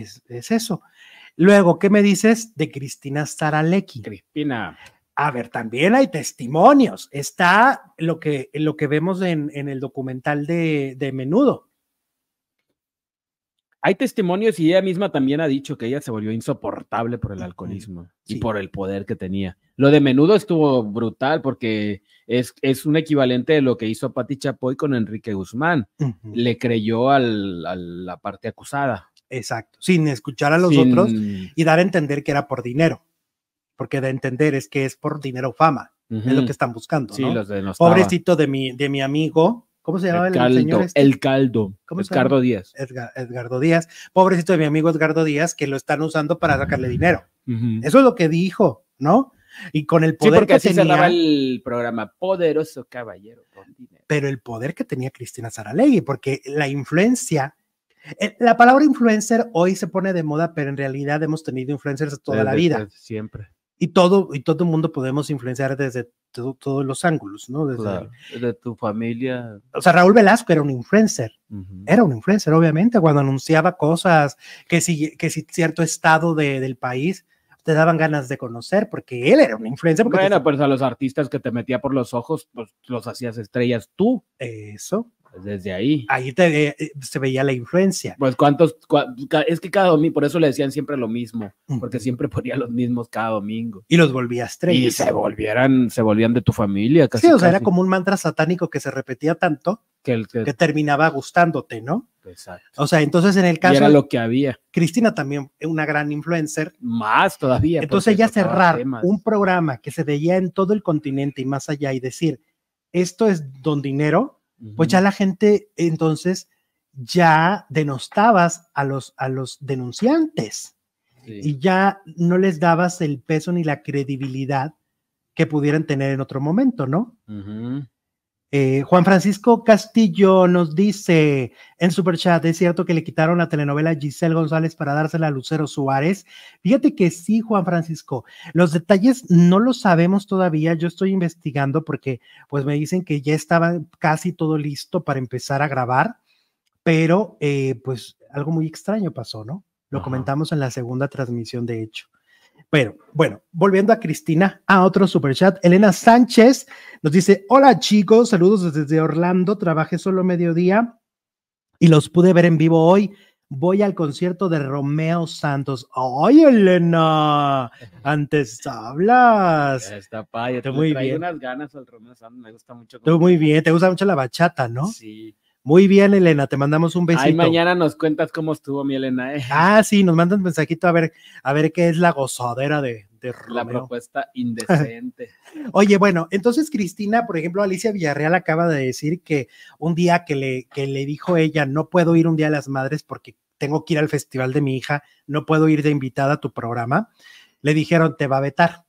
es, eso. Luego, ¿qué me dices de Cristina Saralecki? Cristina. A ver, también hay testimonios. Está lo que, lo que vemos en, el documental de, de Menudo. Hay testimonios y ella misma también ha dicho que ella se volvió insoportable por el alcoholismo y por el poder que tenía. Lo de menudo estuvo brutal porque es, es un equivalente de lo que hizo Pati Chapoy con Enrique Guzmán. Le creyó al, a la parte acusada. Exacto, sin escuchar a los otros y dar a entender que era por dinero, porque de entender es que es por dinero o fama, es lo que están buscando. Sí, los de Pobrecito de mi, de mi amigo, ¿Cómo se llama el, señor? Este? El caldo. ¿Cómo Edgardo Díaz. Edgardo Díaz. Pobrecito de mi amigo Edgardo Díaz, que lo están usando para sacarle dinero. Eso es lo que dijo, ¿no? Y con el poder porque que así el programa Poderoso Caballero. dinero. Pero el poder que tenía Cristina Saralegui, porque la influencia eh, la palabra influencer hoy se pone de moda, pero en realidad hemos tenido influencers toda la vida. siempre. Y todo, y todo el mundo podemos influenciar desde todos los ángulos, ¿no? Desde, de tu familia. O sea, Raúl Velasco era un influencer. Era un influencer, obviamente, cuando anunciaba cosas que si, que si cierto estado del país te daban ganas de conocer porque él era un influencer bueno, pues a los artistas que te metía por los ojos, pues los hacías estrellas tú. Eso. Pues, desde ahí. Ahí te, eh, se veía la influencia. Pues cuántos, es que cada domingo, por eso le decían siempre lo mismo, porque siempre ponía los mismos cada domingo. Y los volvías tres. Y se volvieran, se volvían de tu familia. Casi, sí, o sea, era como un mantra satánico que se repetía tanto que, que, terminaba gustándote, ¿no? Exacto. O sea, entonces en el caso. era lo que había. Cristina también, una gran influencer. Más todavía. Entonces ya cerrar un programa que se veía en todo el continente y más allá y decir, esto es don dinero, pues ya la gente entonces ya denostabas a los, a los denunciantes y ya no les dabas el peso ni la credibilidad que pudieran tener en otro momento, ¿no? Eh, Juan Francisco Castillo nos dice en chat ¿es cierto que le quitaron la telenovela Giselle González para dársela a Lucero Suárez? Fíjate que sí, Juan Francisco. Los detalles no los sabemos todavía. Yo estoy investigando porque pues me dicen que ya estaba casi todo listo para empezar a grabar, pero eh, pues algo muy extraño pasó, ¿no? Lo comentamos en la segunda transmisión, de hecho. Pero bueno, volviendo a Cristina, a otro super chat. Elena Sánchez nos dice: Hola chicos, saludos desde Orlando. Trabajé solo mediodía y los pude ver en vivo hoy. Voy al concierto de Romeo Santos. ¡Ay, Elena! Antes hablas. está, pa, yo muy bien. unas ganas al Romeo Santos. Me gusta mucho. Estoy muy bien, te gusta mucho la bachata, ¿no? Sí. Muy bien, Elena, te mandamos un besito. Ay, mañana nos cuentas cómo estuvo mi Elena. Eh. Ah, sí, nos mandas mensajito a ver, a ver qué es la gozadera de, de La propuesta indecente. Oye, bueno, entonces Cristina, por ejemplo, Alicia Villarreal acaba de decir que un día que le, que le dijo ella, no puedo ir un día a las madres porque tengo que ir al festival de mi hija, no puedo ir de invitada a tu programa, le dijeron, te va a vetar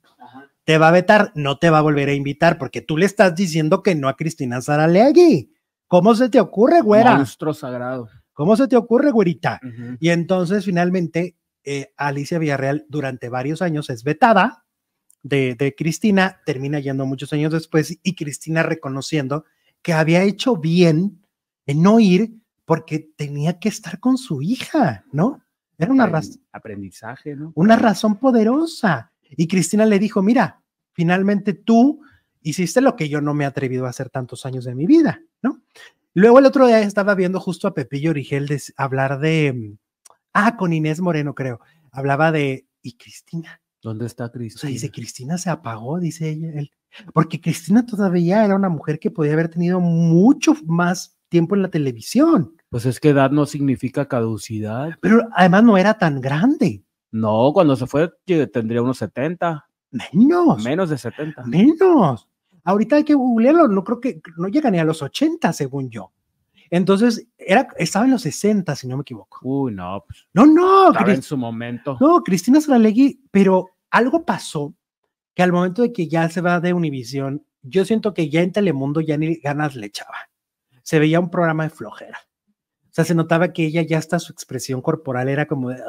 te va a vetar, no te va a volver a invitar porque tú le estás diciendo que no a Cristina Saralegui. ¿Cómo se te ocurre, güera? Monstruo sagrado. ¿Cómo se te ocurre, güerita? Y entonces finalmente eh, Alicia Villarreal durante varios años es vetada de, de Cristina, termina yendo muchos años después y Cristina reconociendo que había hecho bien en no ir porque tenía que estar con su hija, ¿no? Era una razón. Aprendizaje, ¿no? Una razón poderosa. Y Cristina le dijo, mira, finalmente tú hiciste lo que yo no me he atrevido a hacer tantos años de mi vida, Luego el otro día estaba viendo justo a Pepillo Origel hablar de, mm, ah, con Inés Moreno creo, hablaba de, ¿y Cristina? ¿Dónde está Cristina? O sea, dice, Cristina se apagó, dice ella, él. porque Cristina todavía era una mujer que podía haber tenido mucho más tiempo en la televisión. Pues es que edad no significa caducidad. Pero además no era tan grande. No, cuando se fue tendría unos 70. Menos. Menos de 70. Menos. Ahorita hay que googlearlo, no creo que no llega ni a los 80, según yo. Entonces, era, estaba en los 60, si no me equivoco. Uy, no. Pues, no, no. Estaba en su momento. No, Cristina Saralegui, pero algo pasó que al momento de que ya se va de Univisión, yo siento que ya en Telemundo ya ni ganas le echaba. Se veía un programa de flojera. O sea, se notaba que ella ya hasta su expresión corporal era como de,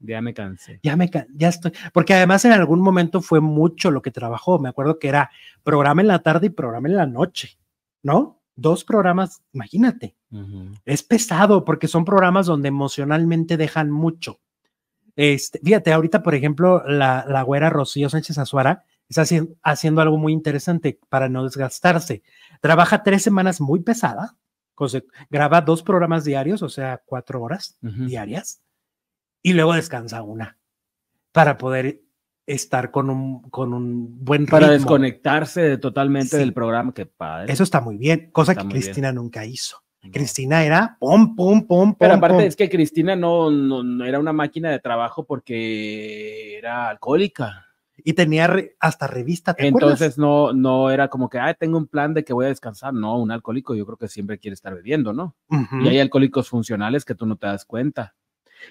ya me cansé. Ya me ya estoy. Porque además en algún momento fue mucho lo que trabajó. Me acuerdo que era programa en la tarde y programa en la noche, ¿no? Dos programas, imagínate. Es pesado porque son programas donde emocionalmente dejan mucho. Este, fíjate, ahorita, por ejemplo, la, la güera Rocío Sánchez Azuara está haciendo, algo muy interesante para no desgastarse. Trabaja tres semanas muy pesada, graba dos programas diarios, o sea, cuatro horas diarias y luego descansa una para poder estar con un, con un buen Para desconectarse totalmente del programa, que padre. Eso está muy bien, cosa que Cristina nunca hizo. Cristina era pum, pum, pum, Pero aparte es que Cristina no, no, era una máquina de trabajo porque era alcohólica. Y tenía hasta revista. Entonces no, no era como que, ah, tengo un plan de que voy a descansar. No, un alcohólico yo creo que siempre quiere estar bebiendo, ¿no? Y hay alcohólicos funcionales que tú no te das cuenta.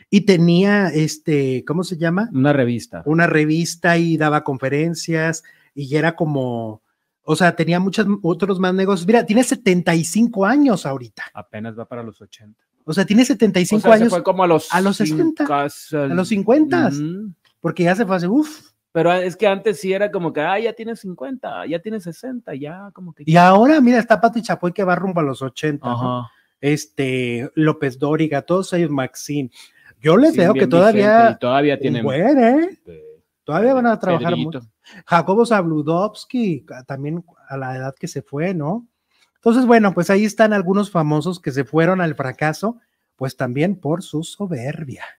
Y tenía, este, ¿cómo se llama? Una revista. Una revista y daba conferencias y era como, o sea, tenía muchos otros más negocios. Mira, tiene 75 años ahorita. Apenas va para los 80. O sea, tiene 75 años. fue como a los, a a los 50. Porque ya se fue así, uff. Pero es que antes sí era como que, ah, ya tiene 50, ya tiene 60, ya como que. Y ahora, mira, está Pati Chapoy que va rumbo a los 80. Este, López Dóriga, todos ellos, Maxine. Yo les veo que todavía. todavía tienen. ¿eh? Este, todavía van a este trabajar mucho. Jacobo Zabludovsky, también a la edad que se fue, ¿no? Entonces, bueno, pues ahí están algunos famosos que se fueron al fracaso, pues también por su soberbia.